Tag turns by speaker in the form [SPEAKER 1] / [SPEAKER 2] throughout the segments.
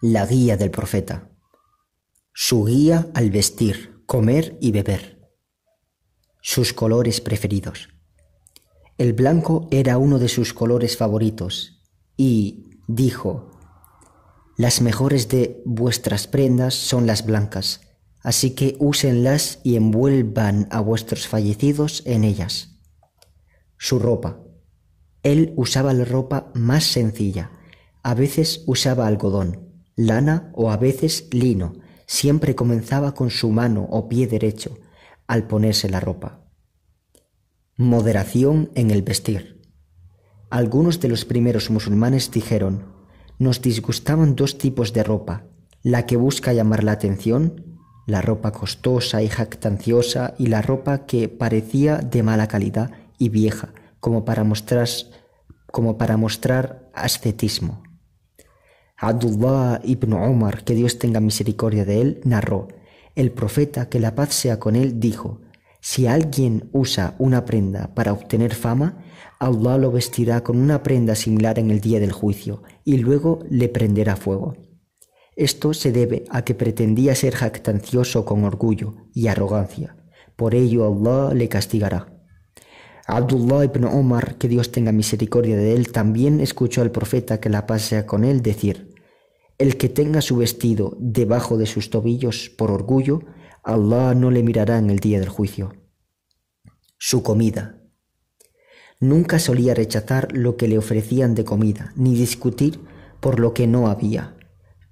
[SPEAKER 1] la guía del profeta, su guía al vestir, comer y beber, sus colores preferidos. El blanco era uno de sus colores favoritos y dijo, las mejores de vuestras prendas son las blancas, así que úsenlas y envuelvan a vuestros fallecidos en ellas. Su ropa. Él usaba la ropa más sencilla, a veces usaba algodón, lana o a veces lino. Siempre comenzaba con su mano o pie derecho al ponerse la ropa. Moderación en el vestir. Algunos de los primeros musulmanes dijeron, nos disgustaban dos tipos de ropa, la que busca llamar la atención, la ropa costosa y jactanciosa y la ropa que parecía de mala calidad y vieja, como para mostrar, como para mostrar ascetismo. Abdullah ibn Omar, que Dios tenga misericordia de él, narró, el profeta, que la paz sea con él, dijo, si alguien usa una prenda para obtener fama, Allah lo vestirá con una prenda similar en el día del juicio y luego le prenderá fuego. Esto se debe a que pretendía ser jactancioso con orgullo y arrogancia. Por ello Allah le castigará. Abdullah ibn Omar, que Dios tenga misericordia de él, también escuchó al profeta que la paz sea con él decir, el que tenga su vestido debajo de sus tobillos por orgullo, Allah no le mirará en el día del juicio. Su comida. Nunca solía rechazar lo que le ofrecían de comida, ni discutir por lo que no había.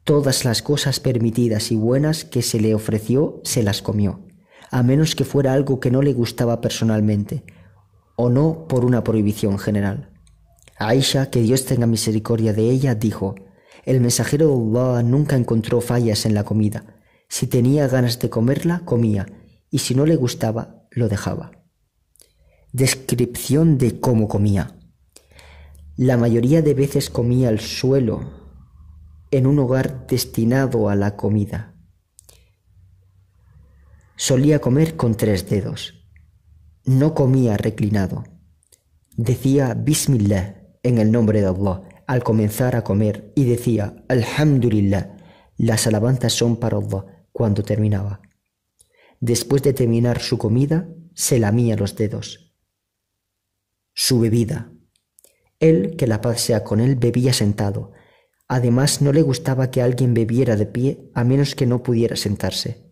[SPEAKER 1] Todas las cosas permitidas y buenas que se le ofreció se las comió, a menos que fuera algo que no le gustaba personalmente, o no por una prohibición general. Aisha, que Dios tenga misericordia de ella, dijo, el mensajero de Allah nunca encontró fallas en la comida. Si tenía ganas de comerla, comía, y si no le gustaba, lo dejaba. Descripción de cómo comía. La mayoría de veces comía al suelo, en un hogar destinado a la comida. Solía comer con tres dedos. No comía reclinado. Decía Bismillah en el nombre de Allah al comenzar a comer y decía Alhamdulillah, las alabanzas son para Allah cuando terminaba. Después de terminar su comida, se lamía los dedos. Su bebida. Él, que la paz sea con él, bebía sentado. Además, no le gustaba que alguien bebiera de pie a menos que no pudiera sentarse.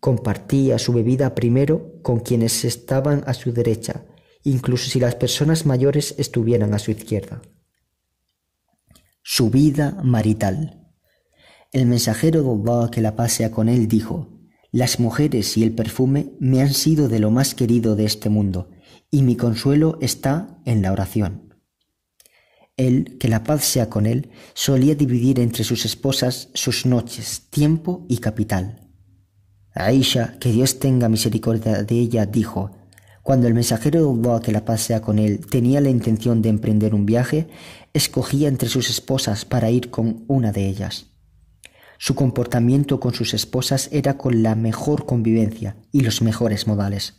[SPEAKER 1] Compartía su bebida primero con quienes estaban a su derecha, incluso si las personas mayores estuvieran a su izquierda su vida marital. El mensajero de que la pasea con él dijo, Las mujeres y el perfume me han sido de lo más querido de este mundo, y mi consuelo está en la oración. Él, que la paz sea con él, solía dividir entre sus esposas sus noches, tiempo y capital. Aisha, que Dios tenga misericordia de ella, dijo, cuando el mensajero de Allah que la paz sea con él tenía la intención de emprender un viaje, escogía entre sus esposas para ir con una de ellas. Su comportamiento con sus esposas era con la mejor convivencia y los mejores modales.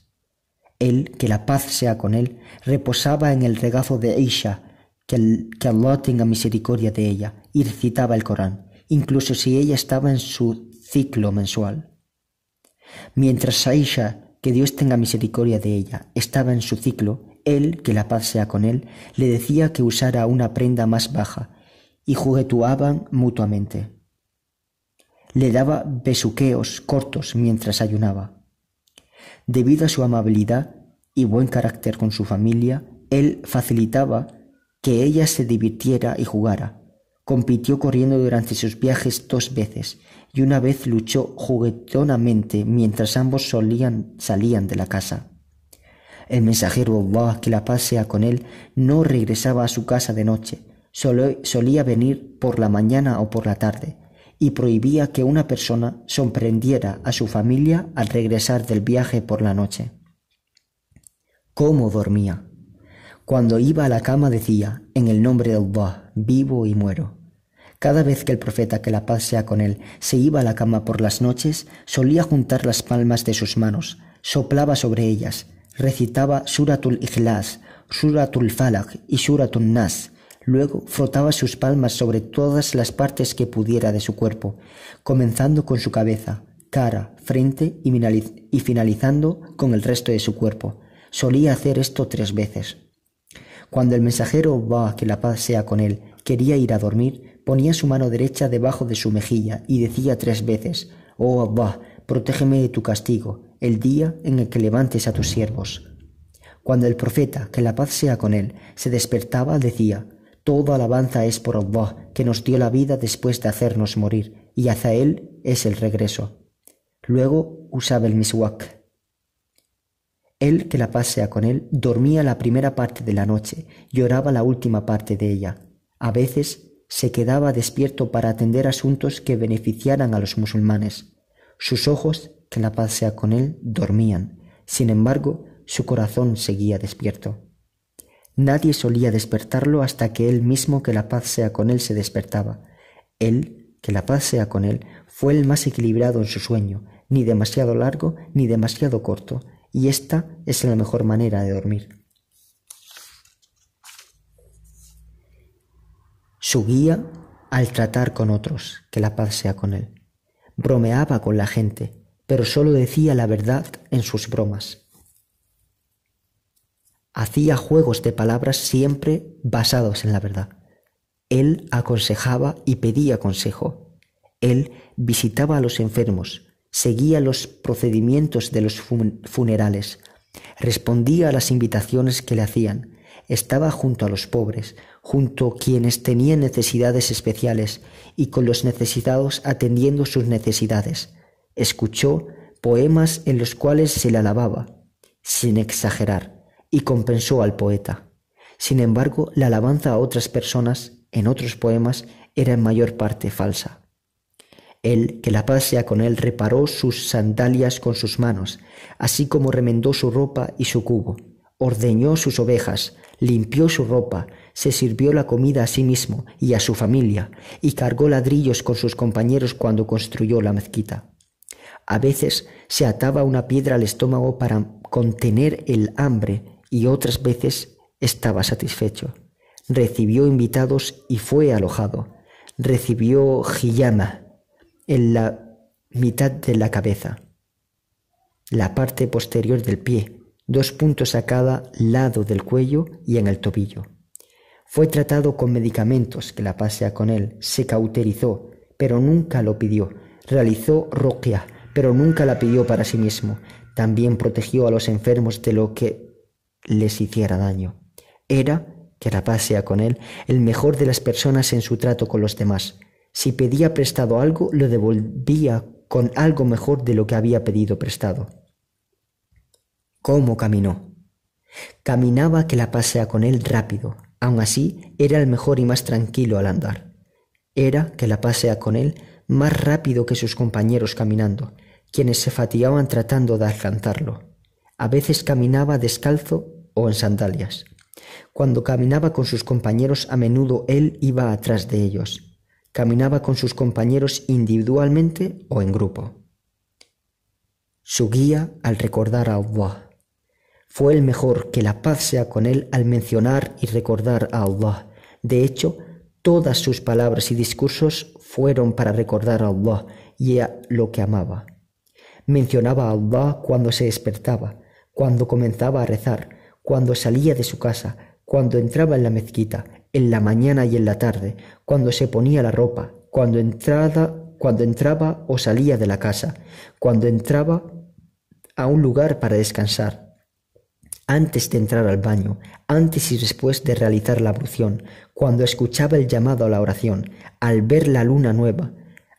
[SPEAKER 1] Él, que la paz sea con él, reposaba en el regazo de Aisha, que, que Allah tenga misericordia de ella, y recitaba el Corán, incluso si ella estaba en su ciclo mensual. Mientras Aisha que Dios tenga misericordia de ella, estaba en su ciclo, él, que la paz sea con él, le decía que usara una prenda más baja, y juguetuaban mutuamente. Le daba besuqueos cortos mientras ayunaba. Debido a su amabilidad y buen carácter con su familia, él facilitaba que ella se divirtiera y jugara. Compitió corriendo durante sus viajes dos veces y una vez luchó juguetonamente mientras ambos solían, salían de la casa. El mensajero Allah, que la pasea con él, no regresaba a su casa de noche, solía venir por la mañana o por la tarde, y prohibía que una persona sorprendiera a su familia al regresar del viaje por la noche. ¿Cómo dormía? Cuando iba a la cama decía, en el nombre de Allah, vivo y muero. Cada vez que el profeta, que la paz sea con él, se iba a la cama por las noches, solía juntar las palmas de sus manos, soplaba sobre ellas, recitaba Suratul Ikhlas, Suratul Falak y Suratul Nas. Luego frotaba sus palmas sobre todas las partes que pudiera de su cuerpo, comenzando con su cabeza, cara, frente y finalizando con el resto de su cuerpo. Solía hacer esto tres veces. Cuando el mensajero va que la paz sea con él, quería ir a dormir, Ponía su mano derecha debajo de su mejilla y decía tres veces, Oh Allah, protégeme de tu castigo, el día en el que levantes a tus siervos. Cuando el profeta, que la paz sea con él, se despertaba, decía, Toda alabanza es por Allah, que nos dio la vida después de hacernos morir, y hacia él es el regreso. Luego usaba el miswak. Él, que la paz sea con él, dormía la primera parte de la noche y oraba la última parte de ella. A veces se quedaba despierto para atender asuntos que beneficiaran a los musulmanes. Sus ojos, que la paz sea con él, dormían. Sin embargo, su corazón seguía despierto. Nadie solía despertarlo hasta que él mismo, que la paz sea con él, se despertaba. Él, que la paz sea con él, fue el más equilibrado en su sueño, ni demasiado largo ni demasiado corto, y esta es la mejor manera de dormir. su guía al tratar con otros, que la paz sea con él. Bromeaba con la gente, pero solo decía la verdad en sus bromas. Hacía juegos de palabras siempre basados en la verdad. Él aconsejaba y pedía consejo. Él visitaba a los enfermos, seguía los procedimientos de los funerales, respondía a las invitaciones que le hacían, estaba junto a los pobres, junto quienes tenían necesidades especiales y con los necesitados atendiendo sus necesidades. Escuchó poemas en los cuales se le alababa, sin exagerar, y compensó al poeta. Sin embargo, la alabanza a otras personas, en otros poemas, era en mayor parte falsa. Él, que la pasea con él, reparó sus sandalias con sus manos, así como remendó su ropa y su cubo, ordeñó sus ovejas, limpió su ropa, se sirvió la comida a sí mismo y a su familia, y cargó ladrillos con sus compañeros cuando construyó la mezquita. A veces se ataba una piedra al estómago para contener el hambre y otras veces estaba satisfecho. Recibió invitados y fue alojado. Recibió jiyama en la mitad de la cabeza, la parte posterior del pie, dos puntos a cada lado del cuello y en el tobillo. Fue tratado con medicamentos que la pasea con él, se cauterizó, pero nunca lo pidió. Realizó roquia, pero nunca la pidió para sí mismo. También protegió a los enfermos de lo que les hiciera daño. Era, que la pasea con él, el mejor de las personas en su trato con los demás. Si pedía prestado algo, lo devolvía con algo mejor de lo que había pedido prestado. ¿Cómo caminó? Caminaba que la pasea con él rápido, Aun así, era el mejor y más tranquilo al andar. Era que la pasea con él más rápido que sus compañeros caminando, quienes se fatigaban tratando de alcanzarlo. A veces caminaba descalzo o en sandalias. Cuando caminaba con sus compañeros a menudo él iba atrás de ellos. Caminaba con sus compañeros individualmente o en grupo. Su guía al recordar a fue el mejor, que la paz sea con él, al mencionar y recordar a Allah. De hecho, todas sus palabras y discursos fueron para recordar a Allah y a lo que amaba. Mencionaba a Allah cuando se despertaba, cuando comenzaba a rezar, cuando salía de su casa, cuando entraba en la mezquita, en la mañana y en la tarde, cuando se ponía la ropa, cuando cuando entraba o salía de la casa, cuando entraba a un lugar para descansar, antes de entrar al baño, antes y después de realizar la ablución, cuando escuchaba el llamado a la oración, al ver la luna nueva,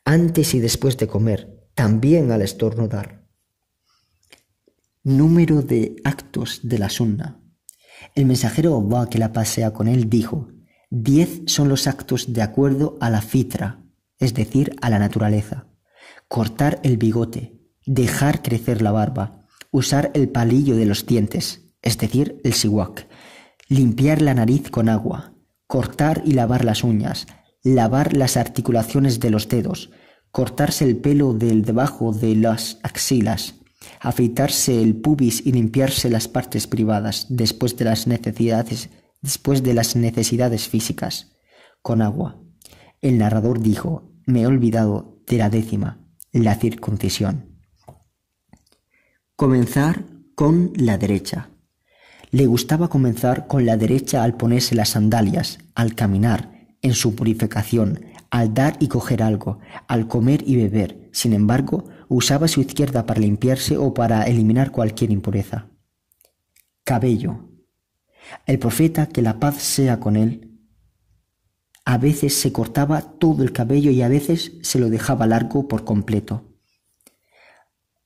[SPEAKER 1] antes y después de comer, también al estornudar. Número de actos de la sunna. El mensajero va que la pasea con él dijo, diez son los actos de acuerdo a la fitra, es decir, a la naturaleza. Cortar el bigote, dejar crecer la barba, usar el palillo de los dientes, es decir, el siwak, limpiar la nariz con agua, cortar y lavar las uñas, lavar las articulaciones de los dedos, cortarse el pelo del debajo de las axilas, afeitarse el pubis y limpiarse las partes privadas después de las necesidades, después de las necesidades físicas, con agua. El narrador dijo, me he olvidado de la décima, la circuncisión. Comenzar con la derecha. Le gustaba comenzar con la derecha al ponerse las sandalias, al caminar, en su purificación, al dar y coger algo, al comer y beber. Sin embargo, usaba su izquierda para limpiarse o para eliminar cualquier impureza. Cabello. El profeta, que la paz sea con él, a veces se cortaba todo el cabello y a veces se lo dejaba largo por completo.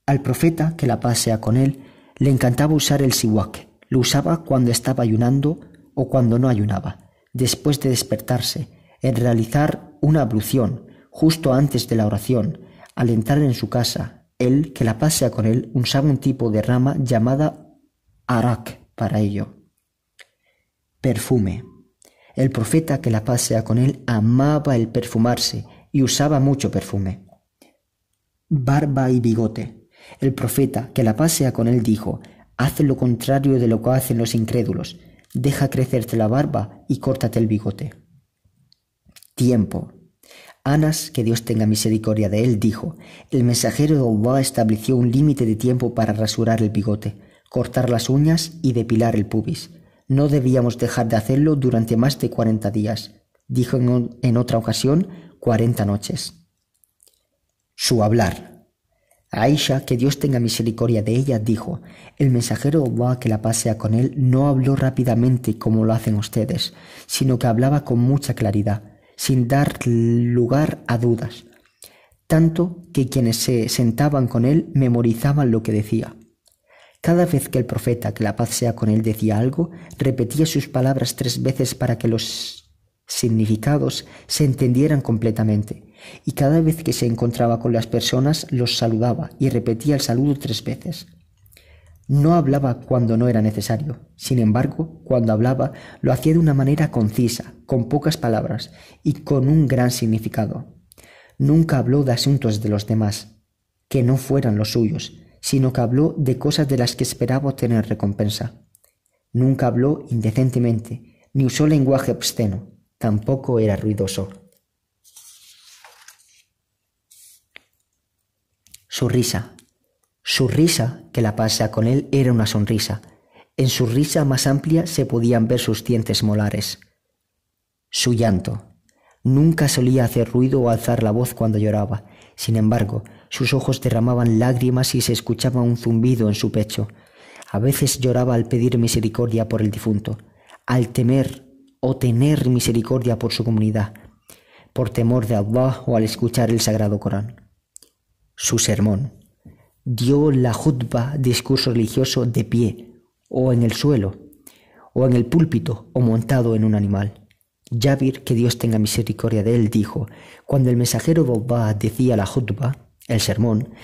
[SPEAKER 1] Al profeta, que la paz sea con él, le encantaba usar el siwak, lo usaba cuando estaba ayunando o cuando no ayunaba, después de despertarse, en realizar una ablución, justo antes de la oración, al entrar en su casa. Él, que la pasea con él, usaba un tipo de rama llamada arak para ello. Perfume. El profeta, que la pasea con él, amaba el perfumarse y usaba mucho perfume. Barba y bigote. El profeta, que la pasea con él, dijo, Haz lo contrario de lo que hacen los incrédulos. Deja crecerte la barba y córtate el bigote. Tiempo. Anas, que Dios tenga misericordia de él, dijo, el mensajero de Allah estableció un límite de tiempo para rasurar el bigote, cortar las uñas y depilar el pubis. No debíamos dejar de hacerlo durante más de cuarenta días. Dijo en, en otra ocasión cuarenta noches. Su hablar. Aisha, que Dios tenga misericordia de ella, dijo, el mensajero va que la sea con él no habló rápidamente como lo hacen ustedes, sino que hablaba con mucha claridad, sin dar lugar a dudas, tanto que quienes se sentaban con él memorizaban lo que decía. Cada vez que el profeta, que la paz sea con él, decía algo, repetía sus palabras tres veces para que los significados se entendieran completamente y cada vez que se encontraba con las personas los saludaba y repetía el saludo tres veces. No hablaba cuando no era necesario. Sin embargo, cuando hablaba, lo hacía de una manera concisa, con pocas palabras y con un gran significado. Nunca habló de asuntos de los demás, que no fueran los suyos, sino que habló de cosas de las que esperaba obtener recompensa. Nunca habló indecentemente, ni usó lenguaje obsceno, tampoco era ruidoso. su risa. Su risa, que la pasa con él, era una sonrisa. En su risa más amplia se podían ver sus dientes molares. Su llanto. Nunca solía hacer ruido o alzar la voz cuando lloraba. Sin embargo, sus ojos derramaban lágrimas y se escuchaba un zumbido en su pecho. A veces lloraba al pedir misericordia por el difunto, al temer o tener misericordia por su comunidad, por temor de Allah o al escuchar el Sagrado Corán su sermón. Dio la jutba, discurso religioso, de pie, o en el suelo, o en el púlpito, o montado en un animal. Yavir, que Dios tenga misericordia de él, dijo, cuando el mensajero Bobba decía la jutba, el sermón,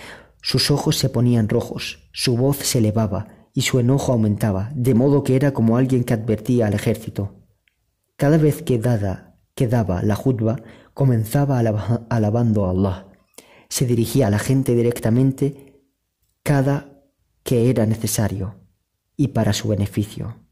[SPEAKER 1] sus ojos se ponían rojos, su voz se elevaba y su enojo aumentaba, de modo que era como alguien que advertía al ejército. Cada vez que, dada, daba la jutba, comenzaba alabando a Allah se dirigía a la gente directamente cada que era necesario y para su beneficio.